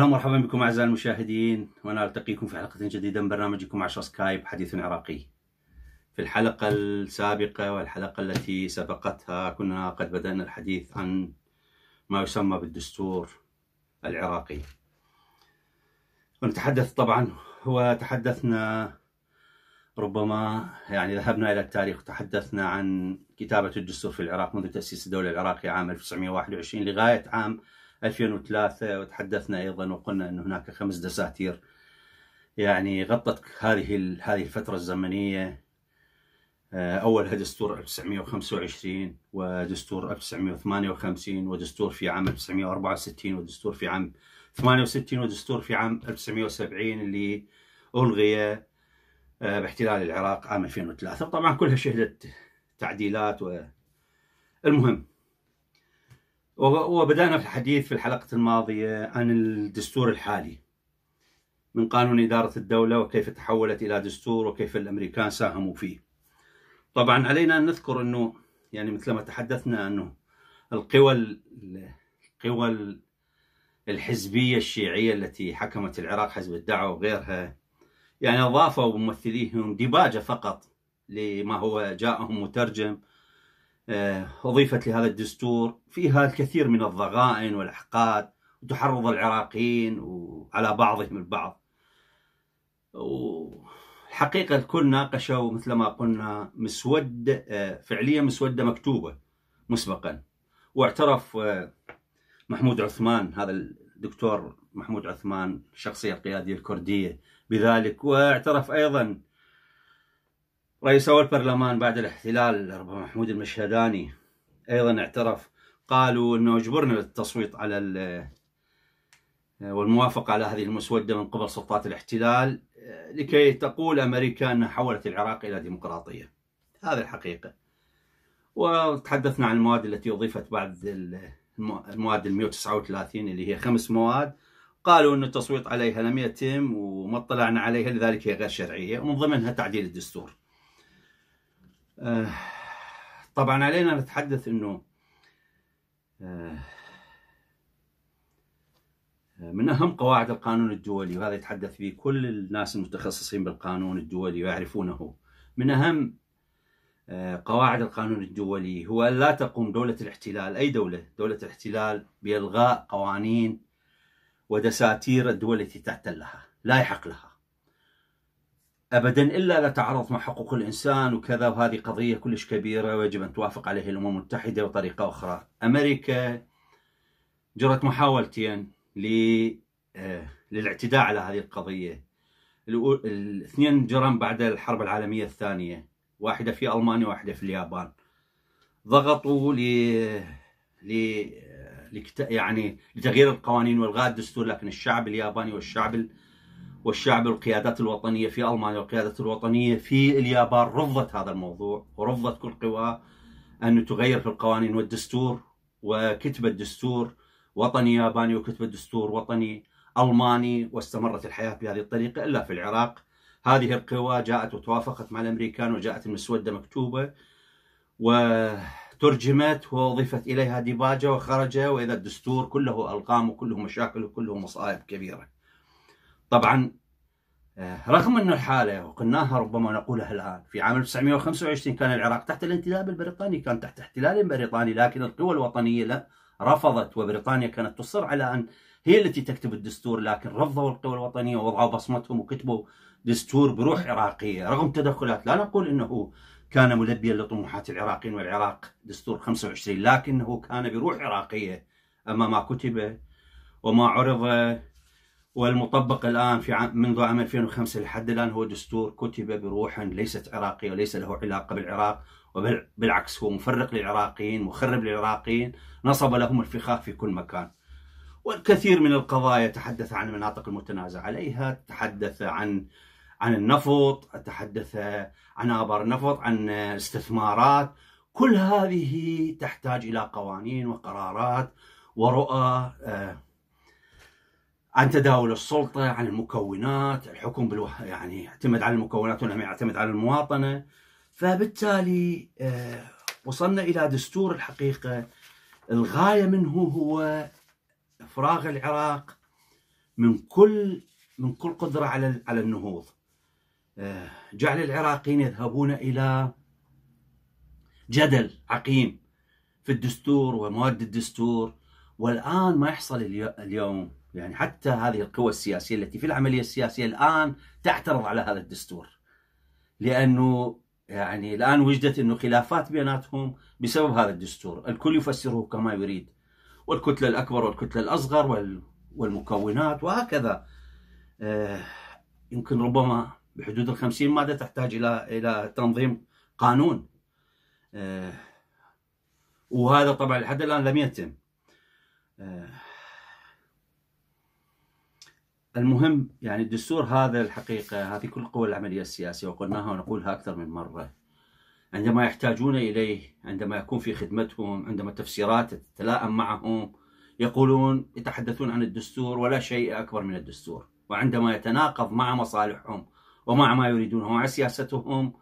اهلا ومرحبا بكم اعزائي المشاهدين وانا التقيكم في حلقه جديده من برنامجكم 10 سكايب حديث عراقي. في الحلقه السابقه والحلقه التي سبقتها كنا قد بدانا الحديث عن ما يسمى بالدستور العراقي. ونتحدث طبعا وتحدثنا ربما يعني ذهبنا الى التاريخ وتحدثنا عن كتابه الدستور في العراق منذ تاسيس الدوله العراقيه عام 1921 لغايه عام 2003 وتحدثنا ايضا وقلنا ان هناك خمس دساتير يعني غطت هذه هذه الفتره الزمنيه آه، اولها دستور 1925 ودستور 1958 ودستور في عام 1964 ودستور في عام 68 ودستور في عام 1970 اللي الغي آه، باحتلال العراق عام 2003 طبعا كلها شهدت تعديلات والمهم وبدأنا في الحديث في الحلقة الماضية عن الدستور الحالي من قانون إدارة الدولة وكيف تحولت إلى دستور وكيف الأمريكان ساهموا فيه طبعا علينا أن نذكر أنه يعني مثلما تحدثنا أنه القوى القوى الحزبية الشيعية التي حكمت العراق حزب الدعوة وغيرها يعني أضافوا ممثليهم ديباجة فقط لما هو جاءهم مترجم آه، أضيفت لهذا الدستور فيها الكثير من الضغائن والأحقاد وتحرض العراقيين على بعضهم البعض والحقيقة الكل ناقشوا مثل ما قلنا مسودة آه، فعليا مسودة مكتوبة مسبقا واعترف آه، محمود عثمان هذا الدكتور محمود عثمان الشخصية القيادية الكردية بذلك واعترف أيضا رئيس أول برلمان بعد الاحتلال ربما محمود المشهداني أيضا اعترف قالوا أنه أجبرنا للتصويت على والموافقة على هذه المسودة من قبل سلطات الاحتلال لكي تقول أمريكا أنها حولت العراق إلى ديمقراطية هذا الحقيقة وتحدثنا عن المواد التي أضيفت بعد المواد ال 139 اللي هي خمس مواد قالوا أن التصويت عليها لم يتم وما اطلعنا عليها لذلك هي غير شرعية ومن ضمنها تعديل الدستور آه، طبعا علينا نتحدث انه آه، من اهم قواعد القانون الدولي وهذا يتحدث به كل الناس المتخصصين بالقانون الدولي ويعرفونه من اهم آه، قواعد القانون الدولي هو لا تقوم دولة الاحتلال أي دولة دولة الاحتلال بإلغاء قوانين ودساتير الدول التي تحتلها لا يحق لها ابدا الا لا تعرض مع حقوق الانسان وكذا وهذه قضيه كلش كبيره ويجب ان توافق عليها الامم المتحده بطريقه اخرى. امريكا جرت محاولتين آه، للاعتداء على هذه القضيه. الاثنين جرم بعد الحرب العالميه الثانيه، واحده في المانيا وواحده في اليابان. ضغطوا ل ل يعني لتغيير القوانين والغاء الدستور لكن الشعب الياباني والشعب والشعب والقيادات الوطنية في ألمانيا والقيادات الوطنية في اليابان رفضت هذا الموضوع ورفضت كل قوى أن تغير في القوانين والدستور وكتب الدستور وطني ياباني وكتب الدستور وطني ألماني واستمرت الحياة بهذه الطريقة إلا في العراق هذه القوى جاءت وتوافقت مع الأمريكان وجاءت المسودة مكتوبة وترجمت وأضيفت إليها ديباجة وخرج وإذا الدستور كله القام وكله مشاكل وكله مصائب كبيرة طبعا آه، رغم أن الحالة وقلناها ربما نقولها الآن في عام 1925 كان العراق تحت الانتداب البريطاني كان تحت احتلال بريطاني لكن القوى الوطنية لا رفضت وبريطانيا كانت تصر على أن هي التي تكتب الدستور لكن رفضوا القوى الوطنية ووضعوا بصمتهم وكتبوا دستور بروح عراقية رغم تدخلات لا نقول أنه كان ملبيا لطموحات العراقيين والعراق دستور 25 لكنه كان بروح عراقية أما ما كتب وما عرض والمطبق الآن في عام منذ عام 2005 لحد الآن هو دستور كتب بروح ليست عراقية وليس له علاقة بالعراق وبل بالعكس هو مفرق للعراقيين مخرب للعراقيين نصب لهم الفخاخ في كل مكان والكثير من القضايا تحدث عن المناطق المتنازع عليها تحدث عن عن النفط تحدث عن آبار النفط عن استثمارات كل هذه تحتاج إلى قوانين وقرارات ورؤى آه، عن تداول السلطة عن المكونات الحكم بالو... يعني يعتمد على المكونات ولا يعتمد على المواطنة فبالتالي آه، وصلنا إلى دستور الحقيقة الغاية منه هو إفراغ العراق من كل من كل قدرة على على النهوض آه، جعل العراقيين يذهبون إلى جدل عقيم في الدستور ومواد الدستور والآن ما يحصل اليوم يعني حتى هذه القوى السياسية التي في العملية السياسية الآن تعترض على هذا الدستور لأنه يعني الآن وجدت أنه خلافات بيناتهم بسبب هذا الدستور الكل يفسره كما يريد والكتلة الأكبر والكتلة الأصغر والمكونات وهكذا آه، يمكن ربما بحدود الخمسين مادة تحتاج إلى إلى تنظيم قانون آه، وهذا طبعا لحد الآن لم يتم آه، المهم يعني الدستور هذا الحقيقة هذه كل قوى العملية السياسية وقلناها ونقولها أكثر من مرة عندما يحتاجون إليه عندما يكون في خدمتهم عندما تفسيرات تتلائم معهم يقولون يتحدثون عن الدستور ولا شيء أكبر من الدستور وعندما يتناقض مع مصالحهم ومع ما يريدونه ومع سياستهم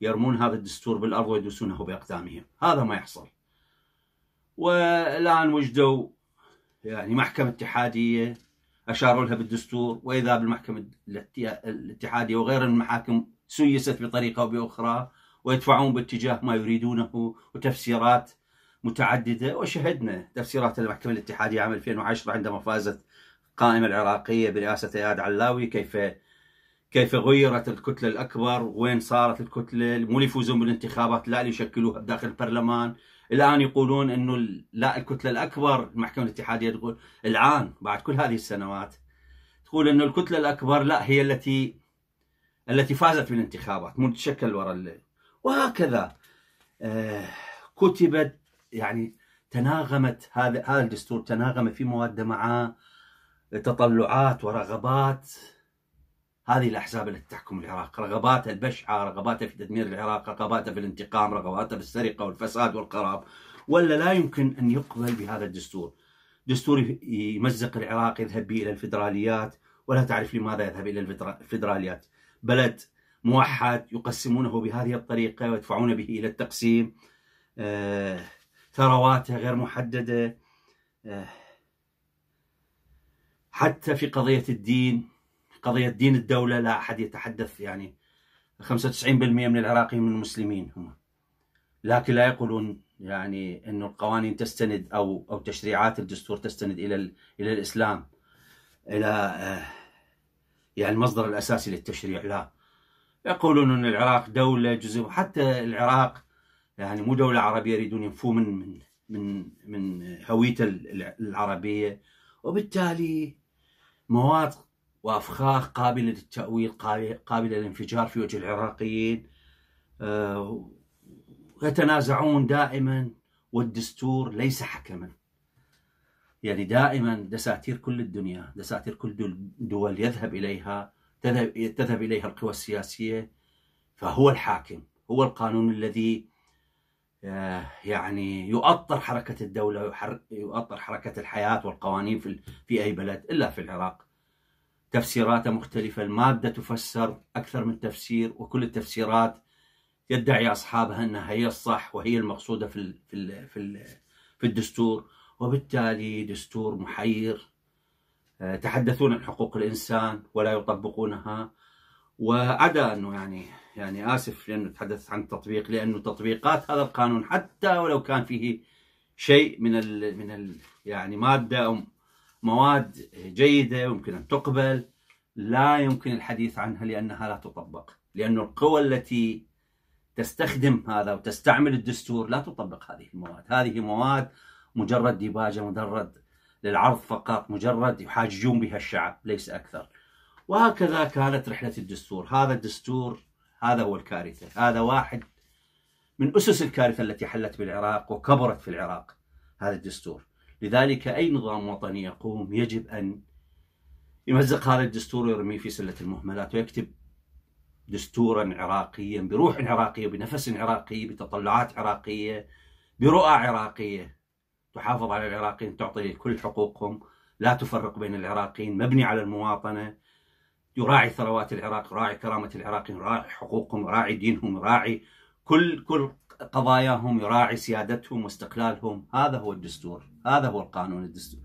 يرمون هذا الدستور بالأرض ويدوسونه بأقدامهم هذا ما يحصل والآن وجدوا يعني محكمة اتحادية أشاروا لها بالدستور وإذا بالمحكمة الاتحادية وغير المحاكم سيست بطريقة أو بأخرى ويدفعون باتجاه ما يريدونه وتفسيرات متعددة وشهدنا تفسيرات المحكمة الاتحادية عام 2010 عندما فازت قائمة العراقية برئاسة اياد علاوي كيف كيف غيرت الكتلة الأكبر وين صارت الكتلة مو يفوزون بالانتخابات لا يشكلوها داخل البرلمان الآن يقولون أنه لا الكتلة الأكبر المحكمة الاتحادية تقول الآن بعد كل هذه السنوات تقول أنه الكتلة الأكبر لا هي التي التي فازت بالانتخابات مو تشكل وراء الليل وهكذا آه، كتبت يعني تناغمت هذا هذا الدستور تناغم في مواده مع تطلعات ورغبات هذه الأحزاب التي تحكم العراق رغباتها البشعة رغباتها في تدمير العراق رغباتها في الانتقام رغباتها في السرقة والفساد والقراب ولا لا يمكن أن يقبل بهذا الدستور دستور يمزق العراق يذهب به إلى الفدراليات ولا تعرف لماذا يذهب إلى الفدراليات بلد موحد يقسمونه بهذه الطريقة ويدفعون به إلى التقسيم آه، ثرواته غير محددة آه، حتى في قضية الدين قضية دين الدولة لا أحد يتحدث يعني 95% من العراقيين من المسلمين هم لكن لا يقولون يعني أن القوانين تستند أو أو تشريعات الدستور تستند إلى إلى الإسلام إلى آه، يعني المصدر الأساسي للتشريع لا يقولون أن العراق دولة جزء حتى العراق يعني مو دولة عربية يريدون ينفوا من من من من هويته العربية وبالتالي مواد وأفخاخ قابلة للتأويل قابلة للانفجار في وجه العراقيين آه، يتنازعون دائما والدستور ليس حكما يعني دائما دساتير كل الدنيا دساتير كل الدول يذهب إليها تذهب, تذهب إليها القوى السياسية فهو الحاكم هو القانون الذي آه، يعني يؤطر حركة الدولة يؤطر حركة الحياة والقوانين في في أي بلد إلا في العراق تفسيراته مختلفة المادة تفسر أكثر من تفسير وكل التفسيرات يدعي أصحابها أنها هي الصح وهي المقصودة في في في, في الدستور وبالتالي دستور محير آه، تحدثون عن حقوق الإنسان ولا يطبقونها وعدا أنه يعني يعني آسف لأنه تحدث عن التطبيق لأنه تطبيقات هذا القانون حتى ولو كان فيه شيء من ال من ال يعني مادة أو مواد جيدة يمكن أن تقبل لا يمكن الحديث عنها لأنها لا تطبق لأن القوى التي تستخدم هذا وتستعمل الدستور لا تطبق هذه المواد هذه مواد مجرد ديباجة مجرد للعرض فقط مجرد يحاججون بها الشعب ليس أكثر وهكذا كانت رحلة الدستور هذا الدستور هذا هو الكارثة هذا واحد من أسس الكارثة التي حلت بالعراق وكبرت في العراق هذا الدستور لذلك أي نظام وطني يقوم يجب أن يمزق هذا الدستور ويرميه في سلة المهملات ويكتب دستورا عراقيا بروح عراقية بنفس عراقي بتطلعات عراقية برؤى عراقية تحافظ على العراقيين تعطي كل حقوقهم لا تفرق بين العراقيين مبني على المواطنة يراعي ثروات العراق يراعي كرامة العراقيين يراعي حقوقهم يراعي دينهم يراعي كل كل قضاياهم يراعي سيادتهم واستقلالهم هذا هو الدستور هذا هو القانون الدستور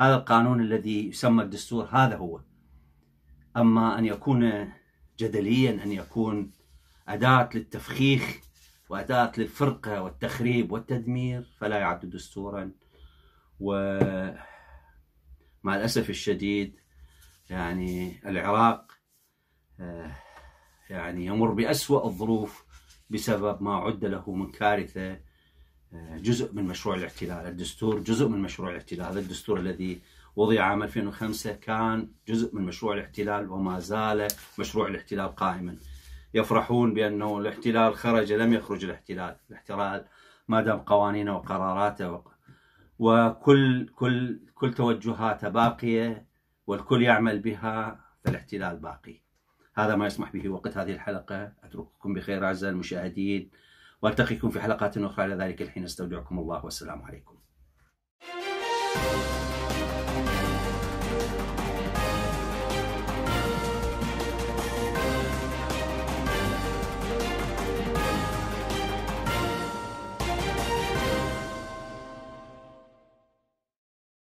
هذا القانون الذي يسمى الدستور هذا هو أما أن يكون جدليا أن يكون أداة للتفخيخ وأداة للفرقة والتخريب والتدمير فلا يعد دستورا و مع الأسف الشديد يعني العراق آه، يعني يمر بأسوأ الظروف بسبب ما عد له من كارثه آه، جزء من مشروع الاعتلال، الدستور جزء من مشروع الاعتلال، هذا الدستور الذي وضع عام 2005 كان جزء من مشروع الاحتلال وما زال مشروع الاحتلال قائما. يفرحون بانه الاحتلال خرج لم يخرج الاحتلال، الاحتلال ما دام قوانينه وقراراته وكل كل كل توجهاته باقيه والكل يعمل بها فالاحتلال باقي. هذا ما يسمح به وقت هذه الحلقة أترككم بخير أعزائي المشاهدين وألتقيكم في حلقات أخرى إلى ذلك الحين أستودعكم الله والسلام عليكم